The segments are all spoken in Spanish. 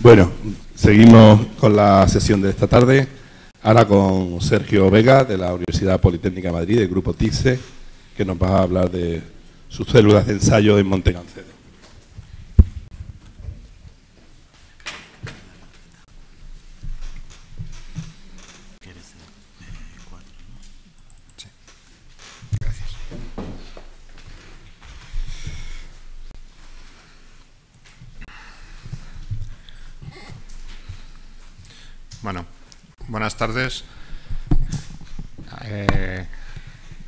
Bueno, seguimos con la sesión de esta tarde, ahora con Sergio Vega de la Universidad Politécnica de Madrid, del Grupo TICSE, que nos va a hablar de sus células de ensayo en Montegancedo. buenas tardes. Eh,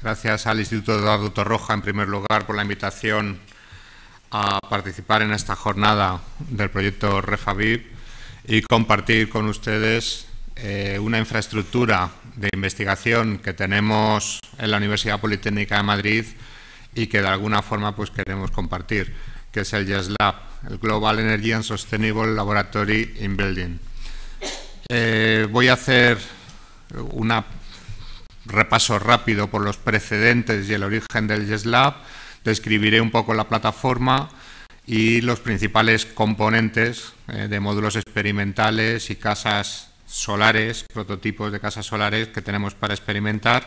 gracias al Instituto de Eduardo Torroja, en primer lugar, por la invitación a participar en esta jornada del proyecto REFABIB y compartir con ustedes eh, una infraestructura de investigación que tenemos en la Universidad Politécnica de Madrid y que de alguna forma pues, queremos compartir, que es el YESLAB, el Global Energy and Sustainable Laboratory in Building. Eh, voy a hacer un repaso rápido por los precedentes y el origen del YesLab. Describiré un poco la plataforma y los principales componentes eh, de módulos experimentales y casas solares, prototipos de casas solares que tenemos para experimentar.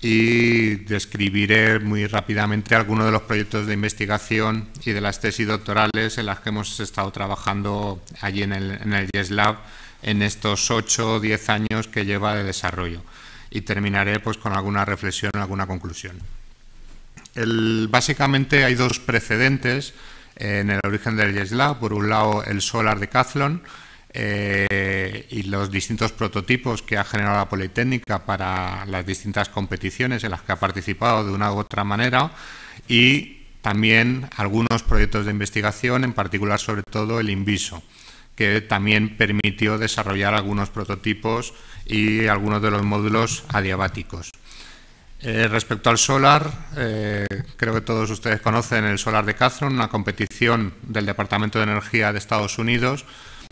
Y describiré muy rápidamente algunos de los proyectos de investigación y de las tesis doctorales en las que hemos estado trabajando allí en el, en el YesLab en estos 8 o 10 años que lleva de desarrollo. Y terminaré pues, con alguna reflexión, alguna conclusión. básicamente hay dos precedentes eh, en el origen del YesLab. Por un lado, el Solar de Cazlon eh, y los distintos prototipos que ha generado la Politécnica para las distintas competiciones en las que ha participado de una u otra manera. Y también algunos proyectos de investigación, en particular sobre todo el INVISO que también permitió desarrollar algunos prototipos y algunos de los módulos adiabáticos. Eh, respecto al solar, eh, creo que todos ustedes conocen el Solar de Catron, una competición del Departamento de Energía de Estados Unidos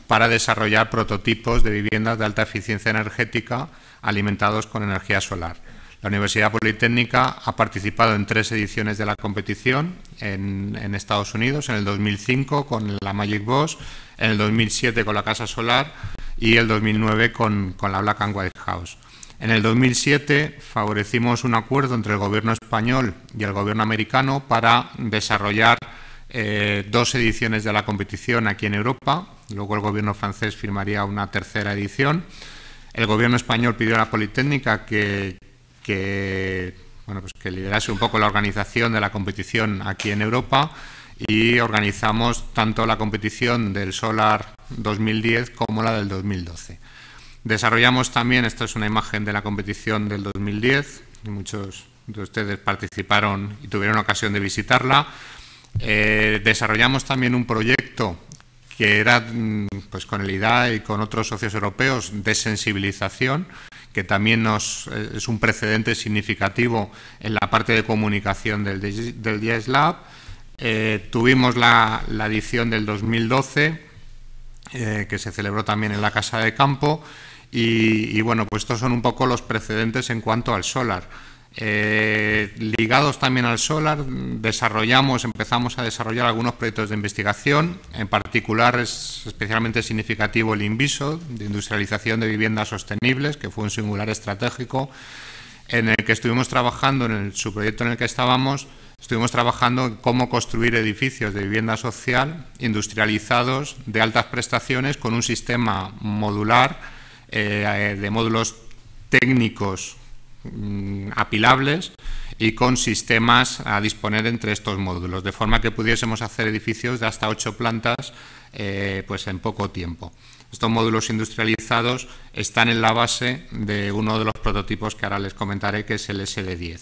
para desarrollar prototipos de viviendas de alta eficiencia energética alimentados con energía solar. La Universidad Politécnica ha participado en tres ediciones de la competición en, Estados Unidos, en el 2005 con la Magic Boss, en el 2007 con la Casa Solar y el 2009 con, con la Black and White House. En el 2007 favorecimos un acuerdo entre el gobierno español y el gobierno americano para desarrollar eh, dos ediciones de la competición aquí en Europa. Luego el gobierno francés firmaría una tercera edición. El gobierno español pidió a la Politécnica que, que bueno, pues que liderase un poco la organización de la competición aquí en Europa y organizamos tanto la competición del Solar 2010 como la del 2012. Desarrollamos también, esta es una imagen de la competición del 2010, muchos de ustedes participaron y tuvieron ocasión de visitarla. Eh, desarrollamos también un proyecto que era mm, pues, con el IDA e y con otros socios europeos de sensibilización que también nos, eh, es un precedente significativo en la parte de comunicación del, del eh, tuvimos la, edición del 2012, eh, que se celebró también en la Casa de Campo, y, y, bueno, pues estos son un poco los precedentes en cuanto al solar. Eh, ligados también al solar, desarrollamos, empezamos a desarrollar algunos proyectos de investigación. En particular, es especialmente significativo el INVISO, de industrialización de viviendas sostenibles, que fue un singular estratégico en el que estuvimos trabajando, en el, subproyecto proyecto en el que estábamos, estuvimos trabajando en cómo construir edificios de vivienda social industrializados de altas prestaciones con un sistema modular eh, de módulos técnicos Mm, apilables y con sistemas a disponer entre estos módulos, de forma que pudiésemos hacer edificios de hasta ocho plantas eh, pues en poco tiempo. Estos módulos industrializados están en la base de uno de los prototipos que ahora les comentaré, que es el SD10.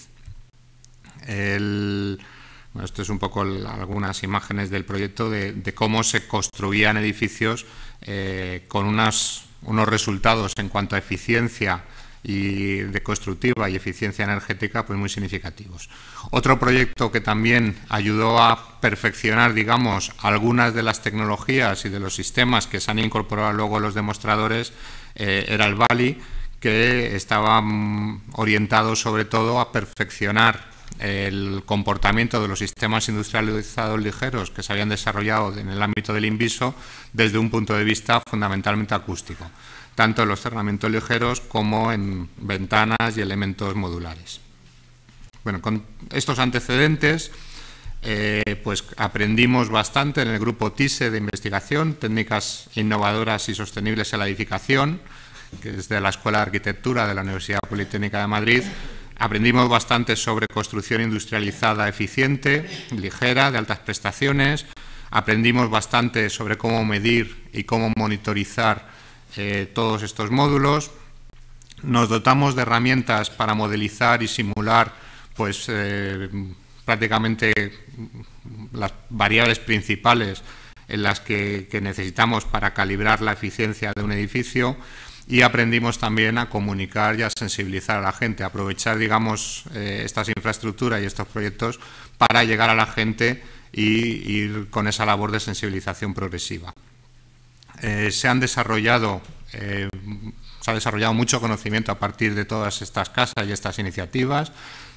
esto es un poco algunas imágenes del proyecto de, cómo se construían edificios eh, con unos resultados en cuanto a eficiencia y de constructiva y eficiencia energética pues muy significativos. Otro proyecto que también ayudó a perfeccionar, digamos, algunas de las tecnologías y de los sistemas que se han incorporado luego los demostradores eh, era el Bali, que estaba mm, orientado sobre todo a perfeccionar el comportamiento de los sistemas industrializados ligeros que se habían desarrollado en el ámbito del INVISO desde un punto de vista fundamentalmente acústico tanto en los cerramientos ligeros como en ventanas y elementos modulares. Bueno, con estos antecedentes, eh, pues aprendimos bastante en el grupo TISE de investigación, técnicas innovadoras y sostenibles en la edificación, que es de la Escuela de Arquitectura de la Universidad Politécnica de Madrid. Aprendimos bastante sobre construcción industrializada eficiente, ligera, de altas prestaciones. Aprendimos bastante sobre cómo medir y cómo monitorizar eh, todos estos módulos. Nos dotamos de herramientas para modelizar y simular pues, eh, prácticamente las variables principales en las que, necesitamos para calibrar la eficiencia de un edificio y aprendimos también a comunicar y a sensibilizar a la gente, a aprovechar, digamos, eh, estas infraestructuras y estos proyectos para llegar a la gente y ir con esa labor de sensibilización progresiva. Eh, se han desarrollado, eh, ha desarrollado mucho conocimiento a partir de todas estas casas y estas iniciativas,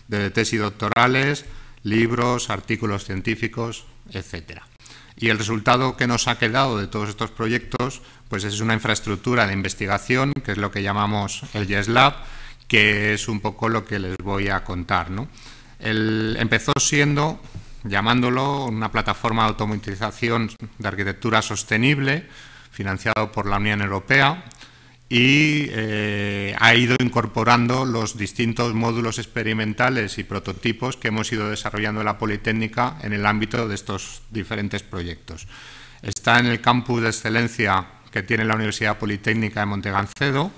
de tesis doctorales, libros, artículos científicos, etcétera. Y el resultado que nos ha quedado de todos estos proyectos pues es una infraestructura de investigación, que es lo que llamamos el YesLab, que es un poco lo que les voy a contar. El, empezó siendo, llamándolo, una plataforma de automatización de arquitectura sostenible, financiado por la Unión Europea y eh, ha ido incorporando los distintos módulos experimentales y prototipos que hemos ido desarrollando en la Politécnica en el ámbito de estos diferentes proyectos. Está en el campus de excelencia que tiene la Universidad Politécnica de Montegancedo,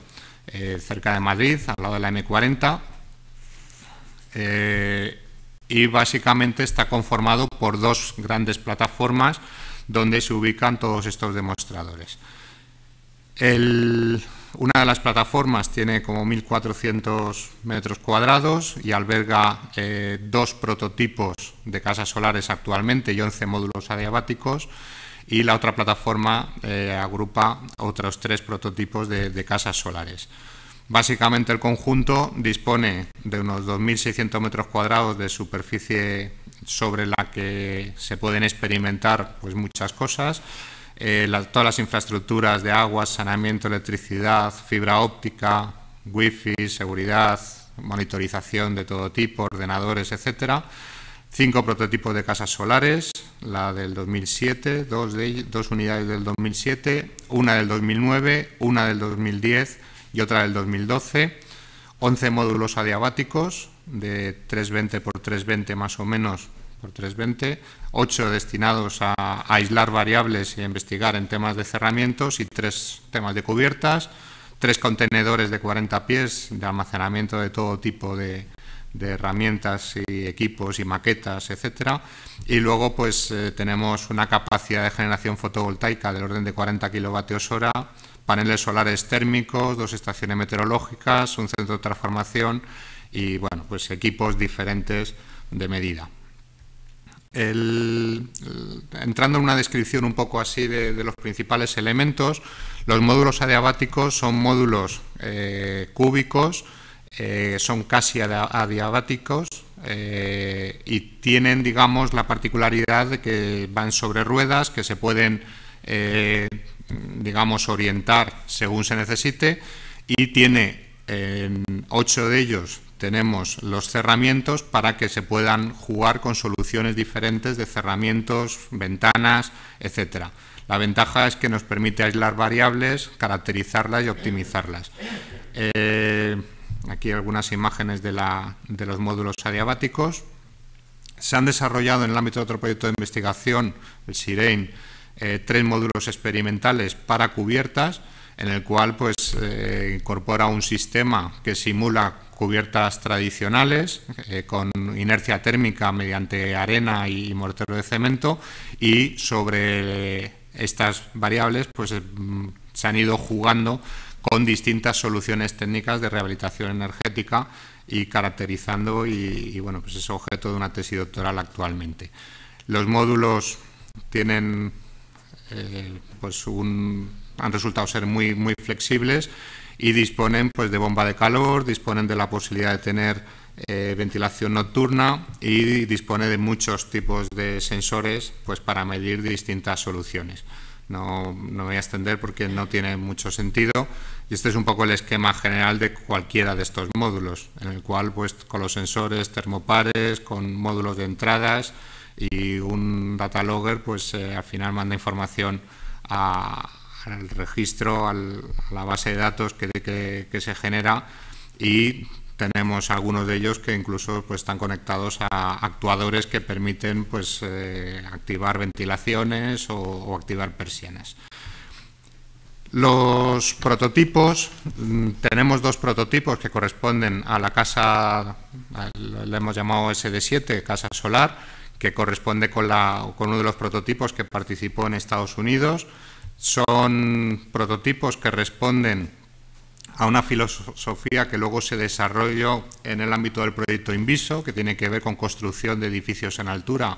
eh, cerca de Madrid, al lado de la M40, eh, y básicamente está conformado por dos grandes plataformas donde se ubican todos estos demostradores. una de las plataformas tiene como 1.400 metros cuadrados y alberga eh, dos prototipos de casas solares actualmente y 11 módulos adiabáticos. Y la otra plataforma eh, agrupa otros tres prototipos de, de casas solares. Básicamente el conjunto dispone de unos 2.600 metros cuadrados de superficie sobre la que se pueden experimentar pues, muchas cosas. Eh, todas las infraestructuras de agua, saneamiento, electricidad, fibra óptica, wifi, seguridad, monitorización de todo tipo, ordenadores, etcétera. Cinco prototipos de casas solares, la del 2007, dos, de, dos unidades del 2007, una del 2009, una del 2010 y otra del 2012. 11 módulos adiabáticos, de 320 por 320 más o menos por 320, 8 destinados a, aislar variables y a investigar en temas de cerramientos y 3 temas de cubiertas, 3 contenedores de 40 pies de almacenamiento de todo tipo de, herramientas y equipos y maquetas, etcétera. Y luego pues eh, tenemos una capacidad de generación fotovoltaica del orden de 40 kilovatios hora, paneles solares térmicos, dos estaciones meteorológicas, un centro de transformación y bueno, pues equipos diferentes de medida. entrando en una descripción un poco así de, los principales elementos, los módulos adiabáticos son módulos eh, cúbicos, eh, son casi adiabáticos eh, y tienen, digamos, la particularidad de que van sobre ruedas, que se pueden, digamos, orientar según se necesite y tiene ocho de ellos tenemos los cerramientos para que se puedan jugar con soluciones diferentes de cerramientos, ventanas, etcétera. La ventaja es que nos permite aislar variables, caracterizarlas y optimizarlas. Eh, aquí algunas imágenes de, los módulos adiabáticos. Se han desarrollado en el ámbito de otro proyecto de investigación, el SIREIN, eh, tres módulos experimentales para cubiertas en el cual pues, eh, incorpora un sistema que simula cubiertas tradicionales eh, con inercia térmica mediante arena y mortero de cemento y sobre estas variables pues, eh, se han ido jugando con distintas soluciones técnicas de rehabilitación energética y caracterizando y, bueno pues es objeto de una tesis doctoral actualmente. Los módulos tienen pues un han resultado ser muy, muy flexibles y disponen pues, de bomba de calor, disponen de la posibilidad de tener eh, ventilación nocturna y dispone de muchos tipos de sensores pues, para medir distintas soluciones. No, no, voy a extender porque no tiene mucho sentido. Y este es un poco el esquema general de cualquiera de estos módulos, en el cual pues, con los sensores termopares, con módulos de entradas y un data logger, pues eh, al final manda información a, al registro, a la base de datos que, se genera y tenemos algunos de ellos que incluso pues, están conectados a actuadores que permiten pues, eh, activar ventilaciones o, activar persianas. Los prototipos, mm, tenemos dos prototipos que corresponden a la casa, le hemos llamado SD7, Casa Solar, que corresponde con, la, con uno de los prototipos que participó en Estados Unidos son prototipos que responden a una filosofía que luego se desarrolló en el ámbito del proyecto Inviso, que tiene que ver con construcción de edificios en altura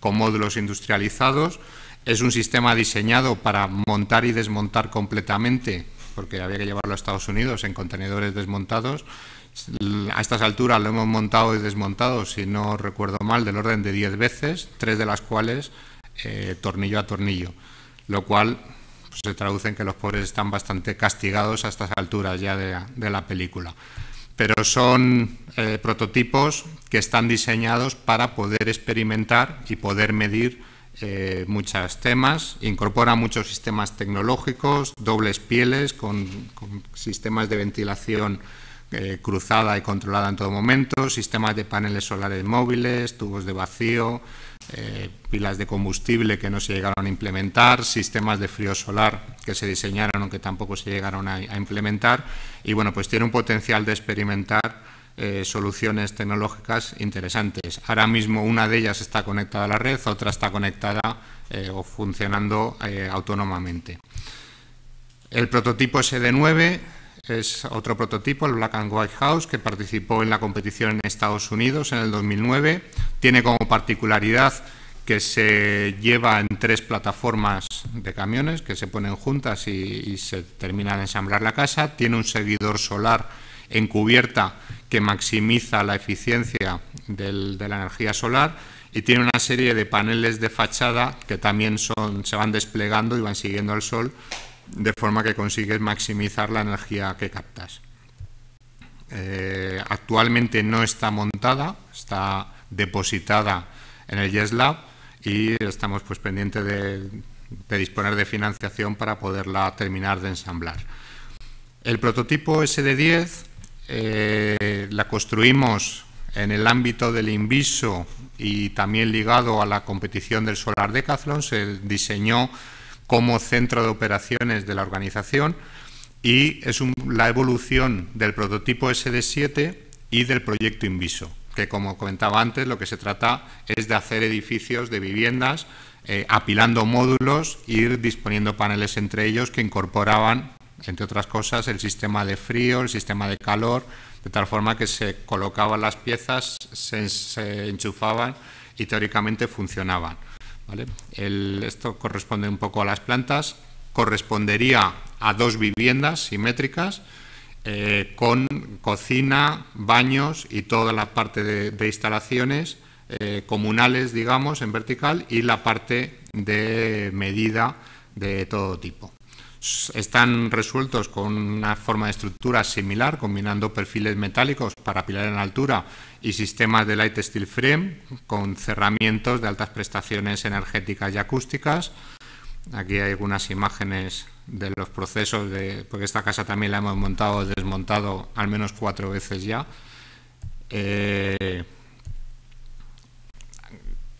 con módulos industrializados. Es un sistema diseñado para montar y desmontar completamente, porque había que llevarlo a Estados Unidos en contenedores desmontados. A estas alturas lo hemos montado y desmontado, si no recuerdo mal, del orden de 10 veces, tres de las cuales eh, tornillo a tornillo lo cual pues, se traduce en que los pobres están bastante castigados a estas alturas ya de, la película. Pero son eh, prototipos que están diseñados para poder experimentar y poder medir eh, muchos temas, incorpora muchos sistemas tecnológicos, dobles pieles con, sistemas de ventilación eh, cruzada y controlada en todo momento, sistemas de paneles solares móviles, tubos de vacío, eh, pilas de combustible que no se llegaron a implementar, sistemas de frío solar que se diseñaron aunque tampoco se llegaron a, implementar y bueno, pues tiene un potencial de experimentar eh, soluciones tecnológicas interesantes. Ahora mismo una de ellas está conectada a la red, otra está conectada eh, o funcionando autónomamente. El prototipo SD9 es otro prototipo, el Black and White House, que participó en la competición en Estados Unidos en el 2009, tiene como particularidad que se lleva en tres plataformas de camiones que se ponen juntas y, se termina de ensamblar la casa. Tiene un seguidor solar en cubierta que maximiza la eficiencia de la energía solar y tiene una serie de paneles de fachada que también son, se van desplegando y van siguiendo al sol de forma que consigues maximizar la energía que captas. Eh, actualmente no está montada, está depositada en el Yes Lab y estamos pues pendientes de, disponer de financiación para poderla terminar de ensamblar. El prototipo SD10 eh, la construimos en el ámbito del Inviso y también ligado a la competición del Solar Decathlon. Se diseñó como centro de operaciones de la organización y es la evolución del prototipo SD7 y del proyecto Inviso que como comentaba antes, lo que se trata es de hacer edificios de viviendas, eh, apilando módulos, ir disponiendo paneles entre ellos que incorporaban, entre otras cosas, el sistema de frío, el sistema de calor, de tal forma que se colocaban las piezas, se, enchufaban y teóricamente funcionaban. esto corresponde un poco a las plantas, correspondería a dos viviendas simétricas, eh, con cocina, baños y toda la parte de, instalaciones eh, comunales, digamos, en vertical y la parte de medida de todo tipo. Están resueltos con una forma de estructura similar, combinando perfiles metálicos para pilar en altura y sistemas de light steel frame con cerramientos de altas prestaciones energéticas y acústicas. Aquí hay algunas imágenes de los procesos, de, porque esta casa también la hemos montado, o desmontado al menos cuatro veces ya. Eh,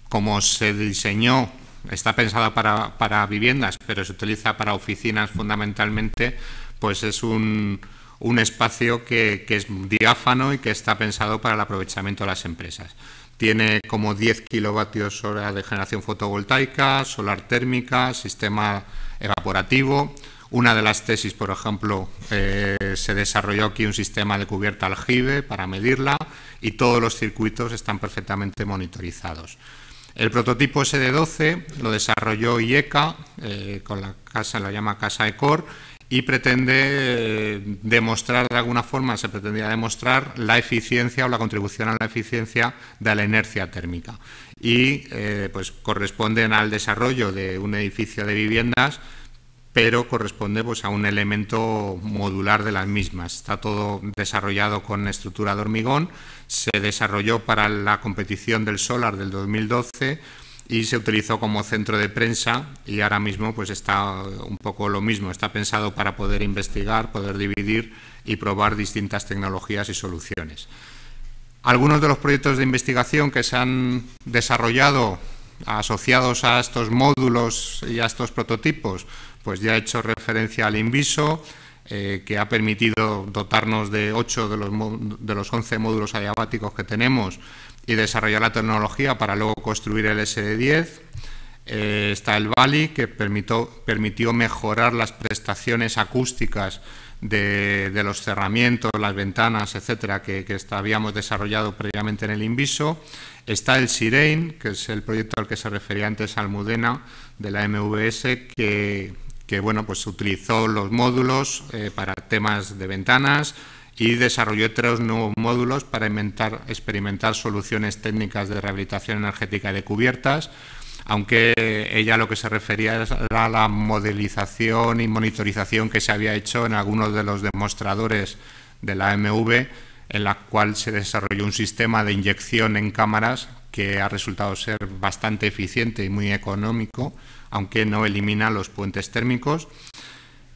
como se diseñó, está pensada para, viviendas, pero se utiliza para oficinas fundamentalmente, pues es un, un espacio que, que, es diáfano y que está pensado para el aprovechamiento de las empresas. Tiene como 10 kilovatios hora de generación fotovoltaica, solar térmica, sistema evaporativo. Una de las tesis, por ejemplo, eh, se desarrolló aquí un sistema de cubierta aljibe para medirla y todos los circuitos están perfectamente monitorizados. El prototipo SD12 lo desarrolló IECA, eh, con la casa, la llama Casa Ecor, y pretende eh, demostrar de alguna forma, se pretendía demostrar la eficiencia o la contribución a la eficiencia de la inercia térmica y eh, pues corresponden al desarrollo de un edificio de viviendas, pero corresponde pues, a un elemento modular de las mismas. Está todo desarrollado con estructura de hormigón, se desarrolló para la competición del solar del 2012 y se utilizó como centro de prensa y ahora mismo pues está un poco lo mismo, está pensado para poder investigar, poder dividir y probar distintas tecnologías y soluciones. Algunos de los proyectos de investigación que se han desarrollado asociados a estos módulos y a estos prototipos, pues ya he hecho referencia al Inviso, eh, que ha permitido dotarnos de 8 de los, 11 módulos adiabáticos que tenemos y desarrollar la tecnología para luego construir el SD10. Eh, está el Bali, que permitió mejorar las prestaciones acústicas de, los cerramientos, las ventanas, etcétera, que, habíamos desarrollado previamente en el Inviso. Está el SIREIN, que es el proyecto al que se refería antes Almudena, de la MVS, que, bueno, pues utilizó los módulos eh, para temas de ventanas y desarrolló tres nuevos módulos para experimentar soluciones técnicas de rehabilitación energética de cubiertas aunque ella lo que se refería era a la modelización y monitorización que se había hecho en algunos de los demostradores de la MV, en la cual se desarrolló un sistema de inyección en cámaras que ha resultado ser bastante eficiente y muy económico, aunque no elimina los puentes térmicos.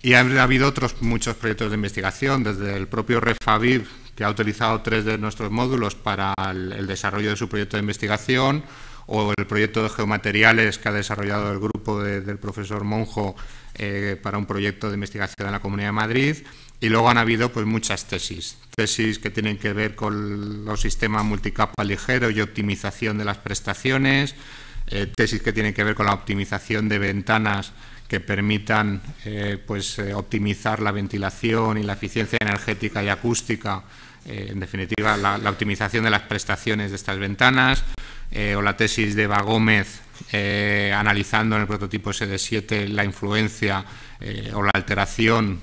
Y ha habido otros muchos proyectos de investigación, desde el propio Refabib, que ha utilizado tres de nuestros módulos para el desarrollo de su proyecto de investigación, o el proyecto de geomateriales que ha desarrollado el grupo del profesor Monjo eh, para un proyecto de investigación en la Comunidad de Madrid. Y luego han habido pues, muchas tesis, tesis que tienen que ver con los sistemas multicapa ligero y optimización de las prestaciones, eh, tesis que tienen que ver con la optimización de ventanas que permitan eh, pues, optimizar la ventilación y la eficiencia energética y acústica, en definitiva la, optimización de las prestaciones de estas ventanas, eh, o la tesis de Eva Gómez eh, analizando en el prototipo SD7 la influencia eh, o la alteración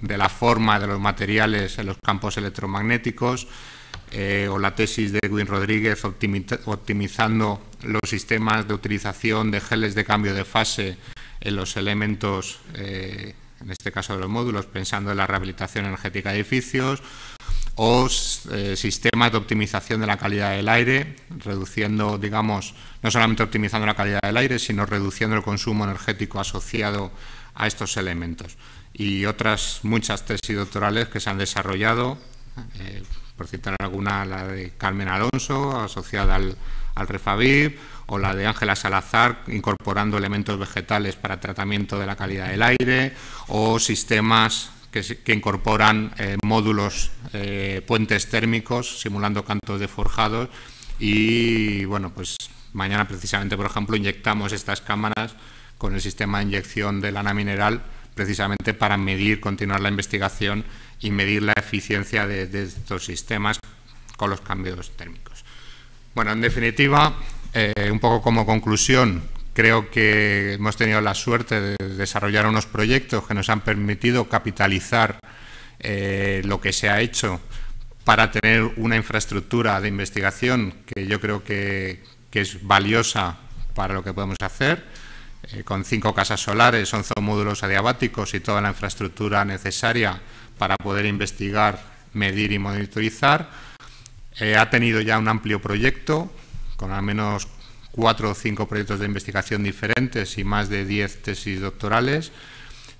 de la forma de los materiales en los campos electromagnéticos, o la tesis de Edwin Rodríguez optimizando los sistemas de utilización de geles de cambio de fase en los elementos, en este caso de los módulos, pensando en la rehabilitación energética de edificios, o eh, sistemas de optimización de la calidad del aire, reduciendo, digamos, no solamente optimizando la calidad del aire, sino reduciendo el consumo energético asociado a estos elementos. Y otras muchas tesis doctorales que se han desarrollado, eh, por citar alguna, la de Carmen Alonso, asociada al, al Refabib, o la de Ángela Salazar, incorporando elementos vegetales para tratamiento de la calidad del aire, o sistemas que, incorporan eh, módulos, eh, puentes térmicos, simulando cantos de forjados. Y bueno, pues mañana precisamente, por ejemplo, inyectamos estas cámaras con el sistema de inyección de lana mineral, precisamente para medir, continuar la investigación y medir la eficiencia de, estos sistemas con los cambios térmicos. Bueno, en definitiva, eh, un poco como conclusión, Creo que hemos tenido la suerte de desarrollar unos proyectos que nos han permitido capitalizar eh, lo que se ha hecho para tener una infraestructura de investigación que yo creo que, es valiosa para lo que podemos hacer, eh, con cinco casas solares, 11 módulos adiabáticos y toda la infraestructura necesaria para poder investigar, medir y monitorizar. Eh, ha tenido ya un amplio proyecto con al menos cuatro o cinco proyectos de investigación diferentes y más de diez tesis doctorales.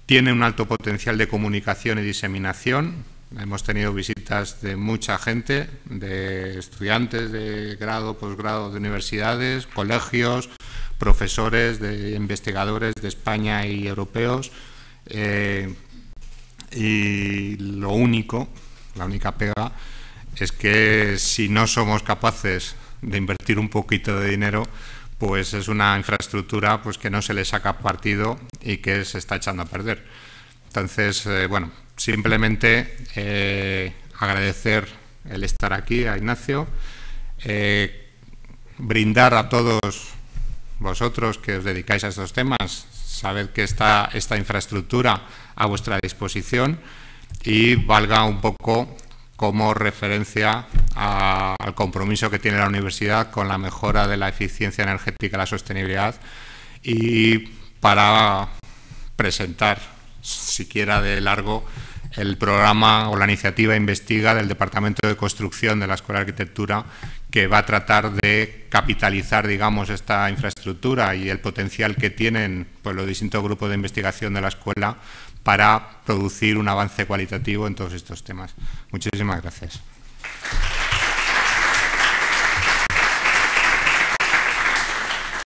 Tiene un alto potencial de comunicación y diseminación. Hemos tenido visitas de mucha gente, de estudiantes de grado, posgrado de universidades, colegios, profesores, de investigadores de España y europeos. Eh, y lo único, la única pega, es que si no somos capaces de invertir un poquito de dinero, pues es una infraestructura pues, que no se le saca partido y que se está echando a perder. Entonces, eh, bueno, simplemente eh, agradecer el estar aquí a Ignacio, eh, brindar a todos vosotros que os dedicáis a estos temas, sabed que está esta infraestructura a vuestra disposición y valga un poco como referencia al compromiso que tiene la universidad con la mejora de la eficiencia energética y la sostenibilidad y para presentar, siquiera de largo, el programa o la iniciativa Investiga del Departamento de Construcción de la Escuela de Arquitectura que va a tratar de capitalizar, digamos, esta infraestructura y el potencial que tienen pues, los distintos grupos de investigación de la escuela para producir un avance cualitativo en todos estos temas. Muchísimas gracias.